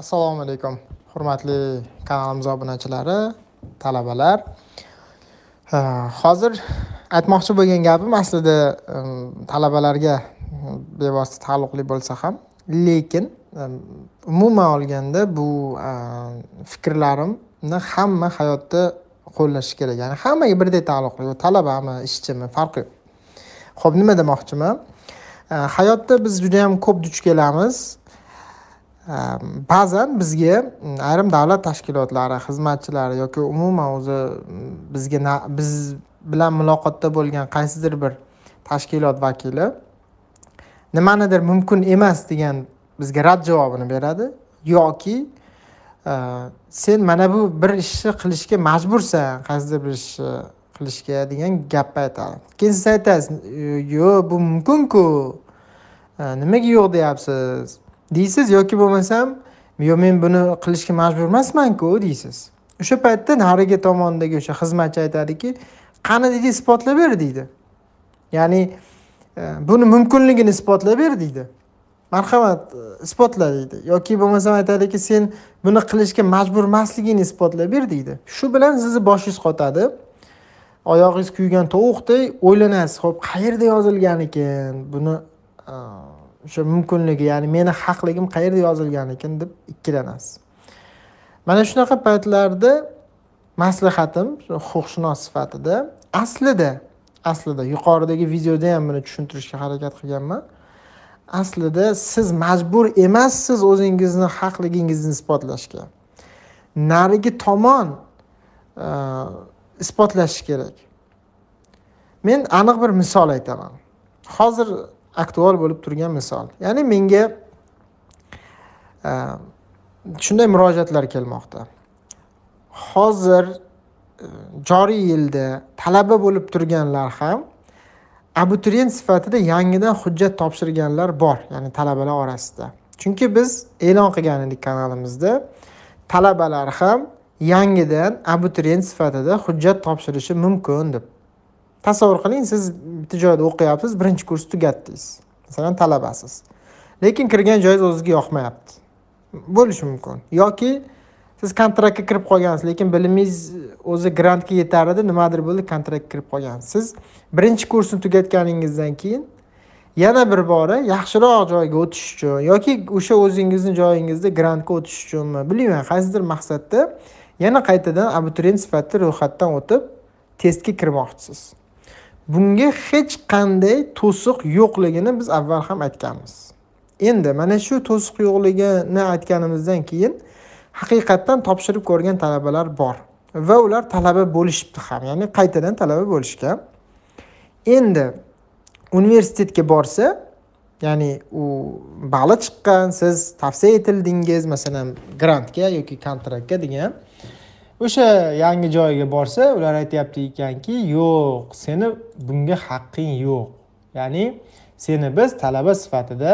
assalomu alaykum hurmatli kanalimiz obunachilari talabalar hozir aytmoqchi bo'lgan gapim aslida talabalarga bevosita taalluqli bo'lsa ham lekin umuman olganda bu fikrlarimni hamma hayotda qo'llashi kerak ya'ni hammaga birdek taalluqli u talabami ishchimi farqi yo'q ho'p nima demoqchiman hayotda biz judayam ko'p duch kelamiz ba'zan bizga mm, ayrim davlat tashkilotlari xizmatchilari yoki umuman o'zi mm, bizga biz bilan muloqotda bo'lgan qaysidir bir tashkilot vakili nimanidir mumkin emas degan bizga rad javobini beradi yoki e, sen mana bu bir ishni qilishga majbursan qaysidir bir ishni qilishga degan gapni aytadi keyin siz aytasiz yo'q bu mumkinku e, nimaga yo'q deyapsiz deysiz yoki bo'lmasam yo men buni qilishga majbur emasmanku deysiz o'sha paytda narigi tomondagi o'sha xizmatchi aytadiki qani deydi isbotlab ber deydi ya'ni e, buni mumkinligini isbotlab ber deydi marhamat e, isbotla deydi yoki bo'lmasam aytadiki sen buni qilishga majbur emasligingni isbotlab ber deydi shu bilan sizni boshingiz qotadi oyog'ingiz kuygan tovuqdek o'ylanasiz ho'p qayerda yozilgan ekan buni o'sha mumkinligi ya'ni meni haqligim qayerda yozilgan ekan deb ikkilanasiz mana shunaqa paytlarda maslahatim huquqshunos sifatida aslida aslida yuqoridagi videoda ham buni tushuntirishga harakat qilganman aslida siz majbur emassiz o'zingizni haqligingizni isbotlashga narigi tomon e, isbotlashi kerak men aniq bir misol aytaman hozir aktual bo'lib turgan misol ya'ni menga e, shunday murojaatlar kelmoqda hozir e, joriy yilda talaba bo'lib turganlar ham abituriyent sifatida yangidan hujjat topshirganlar bor ya'ni talabalar orasida chunki biz e'lon qilgan edik kanalimizda talabalar ham yangidan abituriyent sifatida hujjat topshirishi mumkin deb tasavvur qiling siz bitta joyda o'qiyapsiz birinchi kurs tugatdingiz masalan talabasiz lekin kirgan joyingiz o'zizga yoqmayapti bo'lishi mumkin yoki siz kontraktga kirib qolgansiz lekin bilimingiz o'zi grantga yetar edi nimadir bo'ldi kontraktga kirib qolgansiz siz birinchi kursni tugatganingizdan keyin yana bir bora yaxshiroq joyga o'tish uchun yoki o'sha o'zingizni joyingizda grantga o'tish uchunmi bilmayman qaysidir maqsadda yana qaytadan abituriyent sifatida ro'yxatdan o'tib testga kirmoqchisiz bunga hech qanday to'siq yo'qligini biz avval ham aytganmiz endi mana shu to'siq yo'qligini aytganimizdan keyin haqiqatdan topshirib ko'rgan talabalar bor va ular talaba bo'lishibdi ham ya'ni qaytadan talaba bo'lishgan endi universitetga borsa ya'ni u bali chiqqan siz tavsiya etildingiz masalan grantga yoki kontraktga degan o'sha yangi joyga borsa ular aytyapti ekanki yo'q seni bunga haqqing yo'q ya'ni seni biz talaba sifatida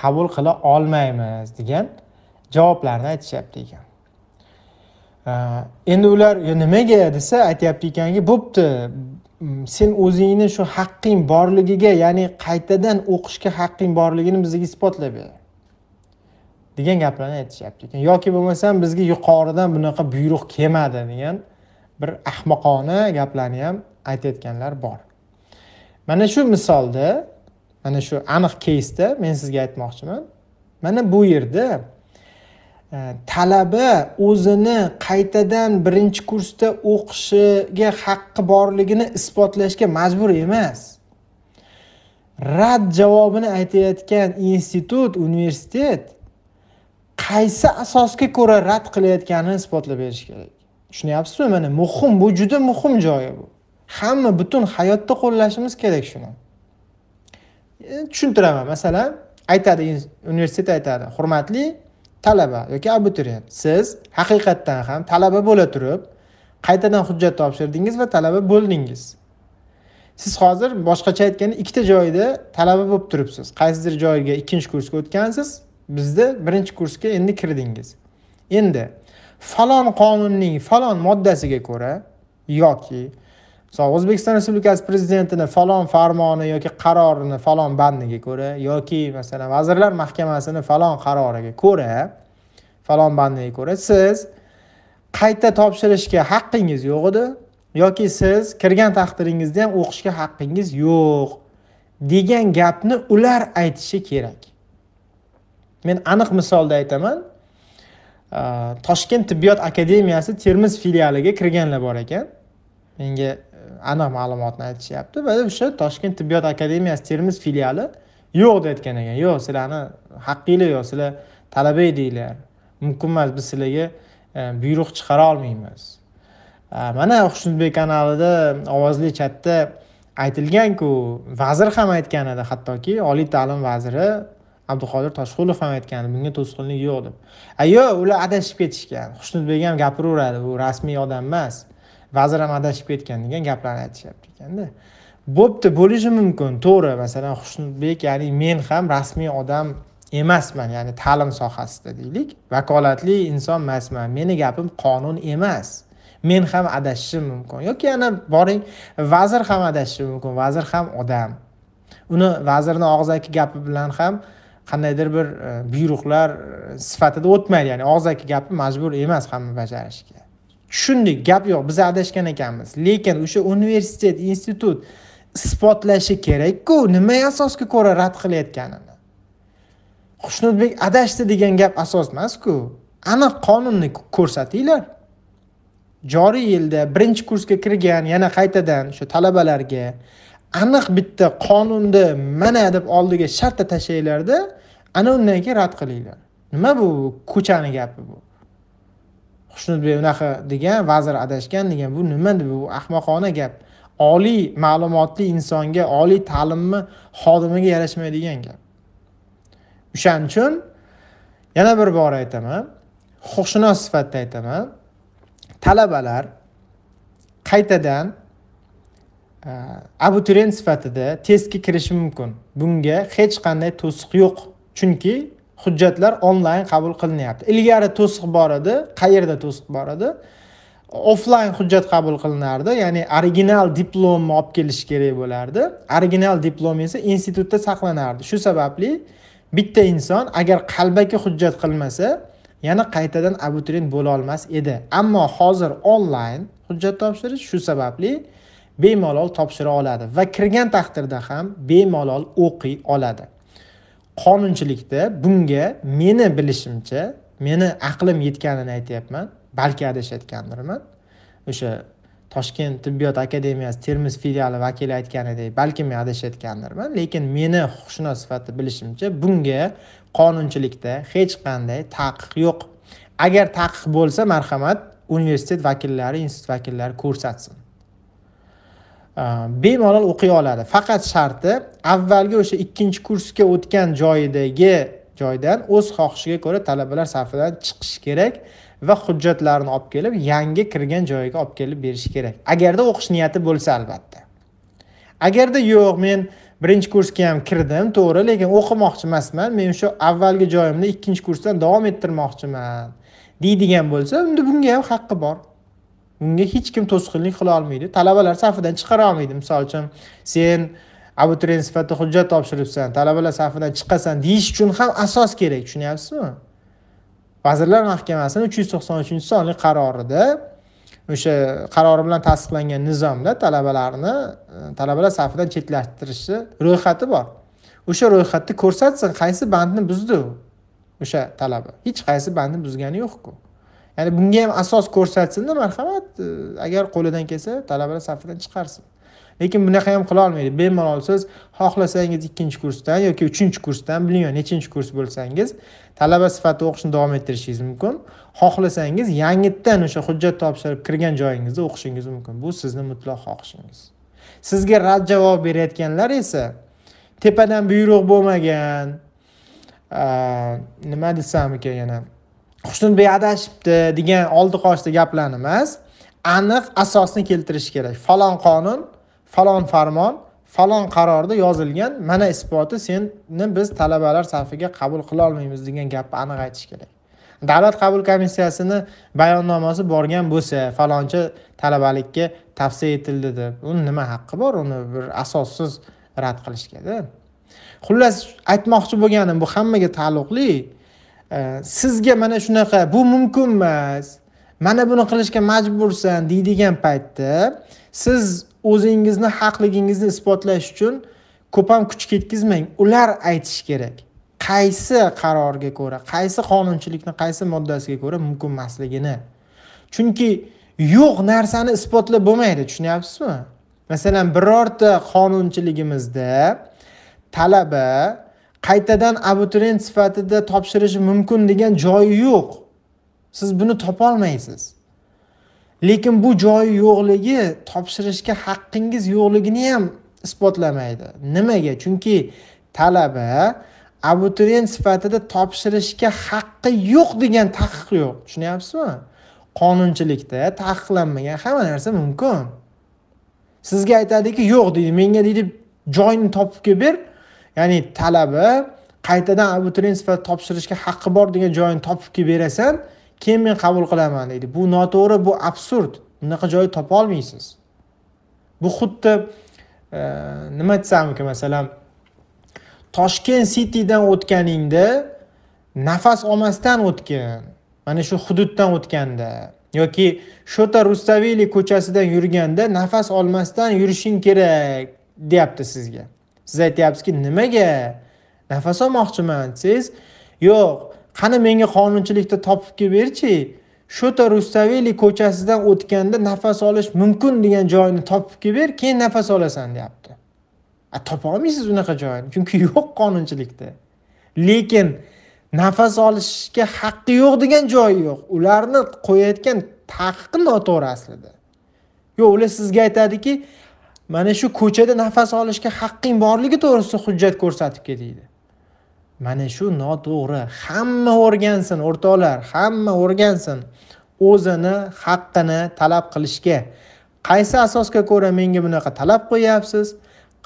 qabul qila olmaymiz degan javoblarni aytishyapti ekan endi ular nimaga desa aytyapti ekanki bo'pti sen o'zingni shu haqqing borligiga ya'ni qaytadan o'qishga haqqing borligini bizga isbotlab ber degan gaplarni aytishyapti ekan yoki bo'lmasam bizga yuqoridan bunaqa buyruq kelmadi degan bir ahmoqona gaplarni ham aytayotganlar bor mana shu misolda mana shu aniq keysda men sizga aytmoqchiman mana bu yerda e, talaba o'zini qaytadan birinchi kursda o'qishiga haqqi borligini isbotlashga majbur emas rad javobini aytayotgan institut universitet qaysi asosga ko'ra rad qilayotganini isbotlab berish kerak tushunyapsizmi mana muhim bu juda muhim joyi bu hamma butun hayotda qo'llashimiz kerak shuni e, tushuntiraman masalan aytadi universitet aytadi hurmatli talaba yoki abituriyent siz haqiqatdan ham talaba bo'la turib qaytadan hujjat topshirdingiz va talaba bo'ldingiz siz hozir boshqacha aytganda ikkita joyda talaba bo'lib turibsiz qaysidir joyga ikkinchi kursga o'tgansiz bizda birinchi kursga endi kirdingiz endi falon qonunning falon moddasiga ko'ra yoki misol o'zbekiston respublikasi prezidentini falon farmoni yoki qarorini falon bandiga ko'ra yoki masalan vazirlar mahkamasini falon qaroriga ko'ra falon bandiga ko'ra siz qayta topshirishga haqqingiz yo'q edi yoki siz kirgan taqdiringizda ham o'qishga haqqingiz yo'q degan gapni ular aytishi kerak men aniq misolda aytaman toshkent tibbiyot akademiyasi termiz filialiga kirganlar bor ekan menga e, aniq ma'lumotni aytishyapti va o'sha toshkent tibbiyot akademiyasi termiz filiali yo'q deb aytgan ekan yo'q sizlarni haqqinglar yo'q sizlar talaba edinglar mumkin emas biz sizlarga e, buyruq chiqara olmaymiz mana xushnudbek kanalida ovozli chatda aytilganku vazir ham aytgan edi hattoki oliy ta'lim vaziri abduqodir toshqulov ham aytgandi bunga to'sqinlik yo'q deb yo'q ular adashib ketishgan xushnudbek ham gapiraveradi bu rasmiy odam emas vazir ham adashib ketgan degan gaplarni aytishyapti ekanda bo'pti bo'lishi mumkin to'g'ri masalan xushnudbek ya'ni men ham rasmiy odam emasman ya'ni ta'lim sohasida deylik vakolatli inson emasman meni gapim qonun emas men ham adashishim mumkin yoki yana boring vazir ham adashishi mumkin vazir ham odam uni vazirni og'zaki gapi bilan ham qandaydir bir e, buyruqlar e, sifatida o'tmaydi ya'ni og'zaki gapni majbur emas hamma bajarishga tushundik gap yo'q biz adashgan ekanmiz lekin o'sha universitet institut isbotlashi kerakku nima asosga ko'ra rad qilayotganini xushnudbek adashdi degan gap asos emasku aniq qonunni ko'rsatinglar joriy yilda birinchi kursga kirgan yana qaytadan o'sha talabalarga aniq bitta qonunni mana deb oldiga shartta tashlanglarda ana undan keyin rad qilinglar nima bu ko'chani gapi bu xushnudbek unaqa degan vazir adashgan degan bu nima bu ahmoqona gap oliy ma'lumotli insonga oliy ta'limni xodimiga yarashmaydigan gap o'shaning uchun yana bir bor aytaman huquqshunos sifatida aytaman talabalar qaytadan abituriyent sifatida testga kirishi mumkin bunga hech qanday to'siq yo'q chunki hujjatlar onlayn qabul qilinyapti ilgari to'siq bor edi qayerda to'siq bor edi offlayn hujjat qabul qilinardi ya'ni original diplomni olib kelish kerak bo'lardi original diplom esa institutda saqlanardi shu sababli bitta inson agar qalbaki hujjat qilmasa yana qaytadan abituriyent bo'la olmas edi ammo hozir onlayn hujjat topshirish shu sababli bemalol topshira oladi va kirgan taqdirda ham bemalol o'qiy oladi qonunchilikda bunga meni bilishimcha meni aqlim yetganini aytyapman balki adashayotgandirman o'sha toshkent tibbiyot akademiyasi termiz filiali vakili aytganidek balki men adashayotgandirman lekin meni huquqshunos sifatida bilishimcha bunga qonunchilikda hech qanday taqiq yo'q agar taqiq bo'lsa marhamat universitet vakillari institut vakillari ko'rsatsin Э, bemalol o'qiy oladi faqat sharti avvalgi o'sha ikkinchi kursga o'tgan joyidagi joydan o'z xohishiga ko'ra talabalar safidan chiqishi kerak va hujjatlarini olib kelib yangi kirgan joyiga olib kelib berishi kerak agarda o'qish niyati bo'lsa albatta agarda yo'q men birinchi kursga ham kirdim to'g'ri lekin o'qimoqchi emasman men o'sha avvalgi joyimda ikkinchi kursdan davom ettirmoqchiman deydigan bo'lsa unda bunga ham haqqi bor unga hech kim to'sqinlik qila olmaydi talabalar safidan chiqara olmaydi misol uchun sen abituriyent sifatida hujjat topshiribsan talabalar safidan chiqasan deyish uchun ham asos kerak tushunyapsizmi vazirlar mahkamasini uch yuz to'qson uchinchi sonli qarorida o'sha qarori bilan tasdiqlangan nizomda talabalarni e, talabalar safidan chetlashtirishni ro'yxati bor o'sha ro'yxatda ko'rsatsin qaysi bandni buzdi o'sha talaba hech qaysi bandni buzgani yo'qku ya'ni bunga ham asos ko'rsatsinda marhamat e, agar qo'lidan kelsa talabalar safidan chiqarsin lekin bunaqa ham qila olmaydi bemalol siz xohlasangiz ikkinchi kursdan yoki uchinchi kursdan bilmayman nechinchi kurs bo'lsangiz talaba sifatida o'qishni davom ettirishingiz mumkin xohlasangiz yangitdan o'sha hujjat topshirib kirgan joyingizda o'qishingiz mumkin bu sizni mutlaq xohishingiz sizga rad javob berayotganlar esa tepadan buyruq bo'lmagan nima desam ekan yana xushnudbek adashibdi degan oldi qochdi gaplarni emas aniq asosni keltirish kerak falon qonun falon farmon falon qarorda yozilgan mana isboti seni biz talabalar safiga qabul qilolmaymiz degan gapni aniq aytish kerak davlat qabul komissiyasini bayonnomasi borgan bo'lsa falonchi talabalikka tavsiya etildi deb uni nima haqqi bor uni bir asossiz rad qilishgada xullas aytmoqchi bo'lganim bu hammaga taalluqli sizga mana shunaqa bu mumkin emas mana buni qilishga majbursan deydigan paytda siz o'zingizni haqligingizni isbotlash uchun ko'p ham kuch ketkizmang ular aytishi kerak qaysi qarorga ko'ra qaysi qonunchilikni qaysi moddasiga ko'ra mumkin emasligini chunki yo'q narsani isbotlab bo'lmaydi tushunyapsizmi masalan birorta qonunchiligimizda talaba qaytadan abituriyent sifatida topshirishi mumkin degan joyi yo'q siz buni topolmaysiz lekin bu joyi yo'qligi topshirishga haqqingiz yo'qligini ham isbotlamaydi nimaga chunki talaba abituriyent sifatida topshirishga haqqi yo'q degan taqiq yo'q tushunyapsizmi qonunchilikda taqiqlanmagan hamma narsa mumkin sizga aytadiki yo'q deydi menga deydi joyni topib kelib ber ya'ni talaba qaytadan abituriyent sifatida topshirishga haqqi bor degan joyini topib kelib berasan keyin men qabul qilaman deydi bu noto'g'ri bu absurd bunaqa joy olmaysiz bu xuddi e, nima desam ekan masalan toshkent citydan o'tganingda nafas olmasdan o'tgin mana shu hududdan o'tganda yoki shota rustaveli ko'chasidan yurganda nafas olmasdan yurishing kerak deyapti sizga siz aytyapsizki nimaga nafas olmoqchiman desangiz yo'q qani menga qonunchilikda topib kelib berchi shota rustaveli ko'chasidan o'tganda nafas olish mumkin degan joyni topib kelib ber keyin nafas olasan deyapti topolmaysiz unaqa joyni chunki yo'q qonunchilikda lekin nafas olishga haqqi yo'q degan joyi yo'q ularni qo'yayotgan taqiqi noto'g'ri aslida yo'q ular sizga aytadiki mana shu ko'chada nafas olishga haqqing borligi to'g'risida hujjat ko'rsatib deydi mana shu noto'g'ri hamma o'rgansin o'rtoqlar hamma o'rgansin o'zini haqqini talab qilishga qaysi asosga ko'ra menga bunaqa talab qo'yyapsiz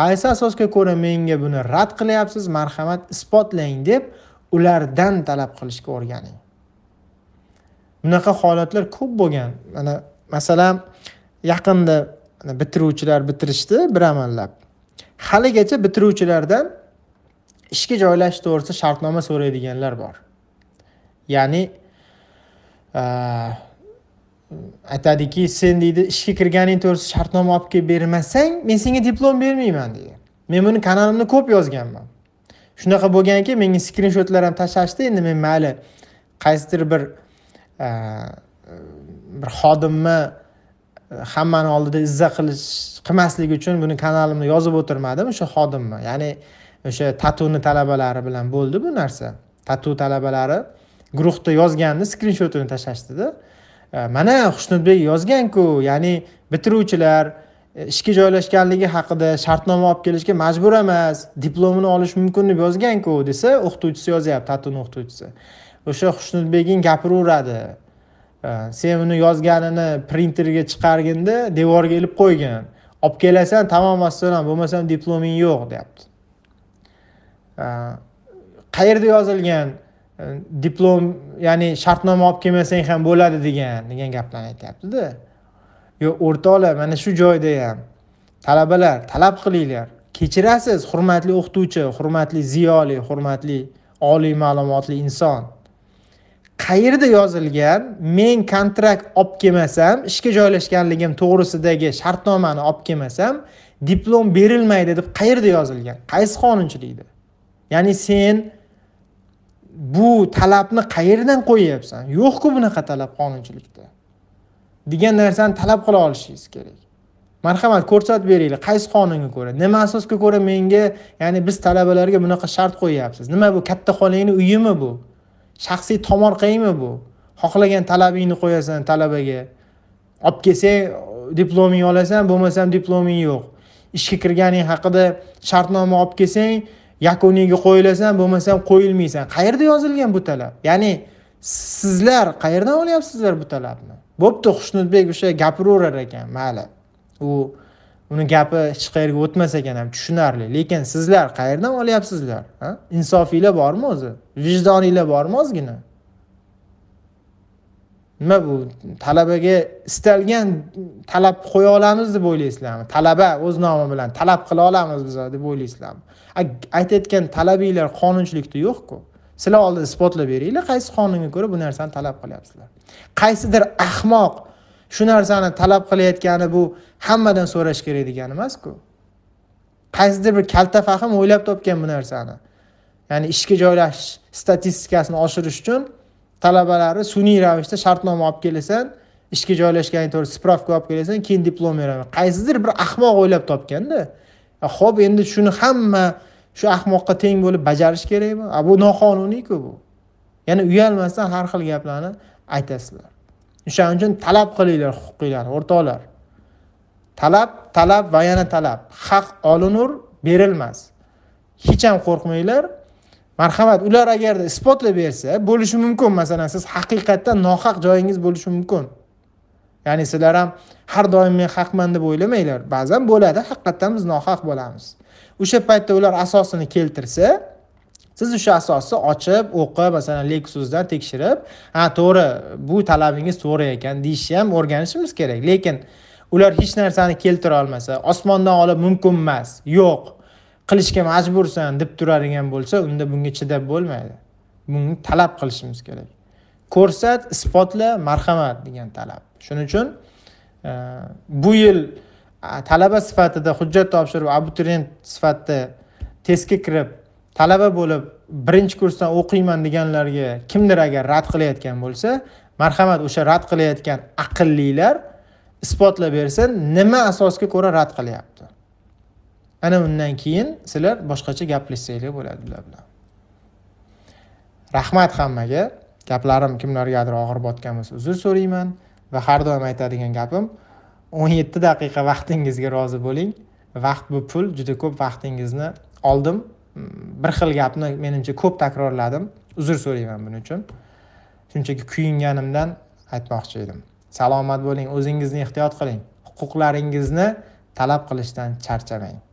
qaysi asosga ko'ra menga buni rad qilyapsiz marhamat isbotlang deb ulardan talab qilishga o'rganing bunaqa holatlar ko'p bo'lgan mana masalan yaqinda bitiruvchilar bitirishdi bir amallab haligacha bitiruvchilardan ishga joylashish to'g'risida shartnoma so'raydiganlar bor ya'ni aytadiki sen deydi ishga kirganing to'g'risida shartnoma olib kelib bermasang men senga diplom bermayman deydi men buni kanalimda ko'p yozganman shunaqa bo'lganki menga skrinshotlar ham tashlashdi endi men mayli qaysidir bir bir xodimni hammani oldida izza qilish qilmaslik uchun buni kanalimda yozib o'tirmadim o'sha xodimni ya'ni o'sha tatuni talabalari bilan bo'ldi bu narsa tatu talabalari guruhda yozganni skrinshotini tashlashdida e, mana xushnudbek yozganku ya'ni bitiruvchilar e, ishga joylashganligi haqida shartnoma olib kelishga majbur emas diplomini olish mumkin deb yozganku desa o'qituvchisi yozyapti tatuni o'qituvchisi o'sha xushnudbeging gapiraveradi Э, sen uni yozganini printerga chiqarginda devorga ilib qo'ygan olib kelasan tamom vassalom bo'lmasam diploming yo'q deyapti э, qayerda yozilgan э, diplom ya'ni shartnoma olib kelmasang ham bo'ladi degan degan gaplarni aytyaptida yo'q o'rtoqlar mana shu joyda ham talabalar talab qilinglar kechirasiz hurmatli o'qituvchi hurmatli ziyoli hurmatli oliy ma'lumotli inson qayerda yozilgan men kontrakt olib kelmasam ishga joylashganligim to'g'risidagi shartnomani olib kelmasam diplom berilmaydi deb qayerda yozilgan qaysi qonunchilikda ya'ni sen bu talabni qayerdan qo'yyapsan yo'qku bunaqa talab qonunchilikda degan narsani talab qila olishingiz kerak marhamat ko'rsatib beringlar qaysi qonunga ko'ra nima asosga ko'ra menga ya'ni biz talabalarga bunaqa shart qo'yyapsiz nima bu katta xolangni uyimi bu shaxsiy tomorqangmi bu xohlagan talabingni qo'yasan talabaga olib kelsang diploming olasan bo'lmasam diploming yo'q ishga kirganing haqida shartnoma olib kelsang yakuniga qo'yilasan bo'lmasam qo'yilmaysan qayerda yozilgan bu talab ya'ni sizlar qayerdan olyapsizlar bu talabni bo'pti xushnudbek o'sha gapiraverar ekan mayli u uni gapi hech qayerga o'tmas ekan ham tushunarli lekin sizlar qayerdan olyapsizlar insofinglar bormi o'zi vijdoninglar bormi ozgina nima bu talabaga istalgan talab qo'ya olamiz deb o'ylaysizlarmi talaba o'z nomi bilan talab qila olamiz biz deb o'ylaysizlarmi aytayotgan talabinglar qonunchilikda yo'qku sizlar oldin isbotlab beringlar qaysi qonunga ko'ra bu narsani talab qilyapsizlar qaysidir ahmoq shu narsani talab qilayotgani bu hammadan so'rash kerak degani emasku qaysidir bir kalta fahm o'ylab topgan bu narsani ya'ni ishga joylashish statistikasini oshirish uchun talabalarni sun'iy ravishda shartnoma olib kelasan ishga joylashgani to'g'ri spravka olib kelasan keyin diplom beraman qaysidir bir ahmoq o'ylab topganda ho'p endi shuni hamma shu ahmoqqa teng bo'lib bajarish kerakmi bu noqonuniyku bu yana uyalmasdan har xil gaplarni aytasizlar o'shaning uchun talab qilinglar huquqinglarni o'rtoqlar talab talab va yana talab haq olinur berilmas hech ham qo'rqmanglar marhamat ular agarda isbotlab bersa bo'lishi mumkin masalan siz haqiqatdan nohaq joyingiz bo'lishi mumkin ya'ni sizlar ham har doim men haqman deb o'ylamanglar ba'zan bo'ladi haqiqatdan biz nohaq bo'lamiz o'sha paytda ular asosini keltirsa siz o'sha asosni ochib o'qib masalan lexusdan tekshirib ha to'g'ri bu talabingiz to'g'ri ekan deyishni ham o'rganishimiz kerak lekin ular hech narsani keltira olmasa osmondan olib mumkin emas yo'q qilishga majbursan deb turadigan bo'lsa unda bunga chidab bo'lmaydi buni talab qilishimiz kerak ko'rsat isbotla marhamat degan talab shuning uchun e, bu yil talaba sifatida hujjat topshirib abituriyent sifatida testga kirib talaba bo'lib birinchi kursdan o'qiyman deganlarga kimdir agar rad qilayotgan bo'lsa marhamat o'sha rad qilayotgan aqllilar isbotlab bersin nima asosga ko'ra rad qilyapti ana undan keyin sizlar boshqacha gaplashsanglar bo'ladi ular bilan rahmat hammaga gaplarim kimlargadir og'ir botgan bo'lsa uzr so'rayman va har doim aytadigan gapim o'n yetti daqiqa vaqtingizga rozi bo'ling vaqt bu pul juda ko'p vaqtingizni oldim bir xil gapni menimcha ko'p takrorladim uzr so'rayman buning uchun shunchaki kuyinganimdan aytmoqchi edim salomat bo'ling o'zingizni ehtiyot qiling huquqlaringizni talab qilishdan charchamang